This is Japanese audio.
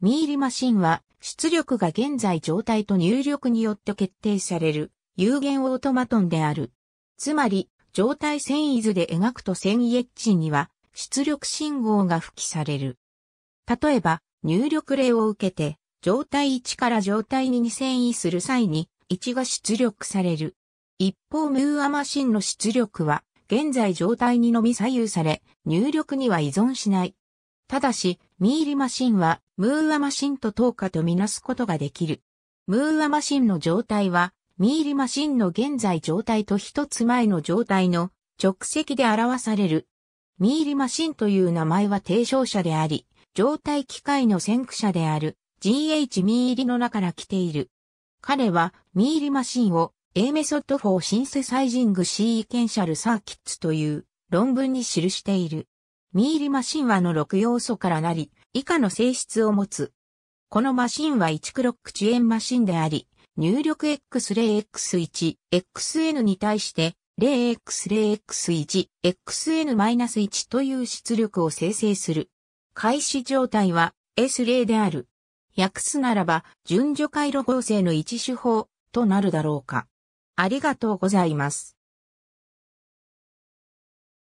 ミーリマシンは出力が現在状態と入力によって決定される有限オートマトンである。つまり、状態遷移図で描くと遷移エッジには出力信号が付記される。例えば、入力例を受けて、状態1から状態2に遷移する際に1が出力される。一方、ムーアマシンの出力は現在状態2のみ左右され、入力には依存しない。ただし、ミーリマシンは、ムーアマシンと等価とみなすことができる。ムーアマシンの状態は、ミーリマシンの現在状態と一つ前の状態の直積で表される。ミーリマシンという名前は提唱者であり、状態機械の先駆者である GH ミーリの中から来ている。彼はミーリマシンを A メソッド4シンセサイジングシーケンシャルサーキッツという論文に記している。ミーリマシンはの6要素からなり、以下の性質を持つ。このマシンは1クロック遅延マシンであり、入力 X0X1、XN に対して 0X0X1、XN-1 という出力を生成する。開始状態は S0 である。訳すならば、順序回路合成の一手法となるだろうか。ありがとうございます。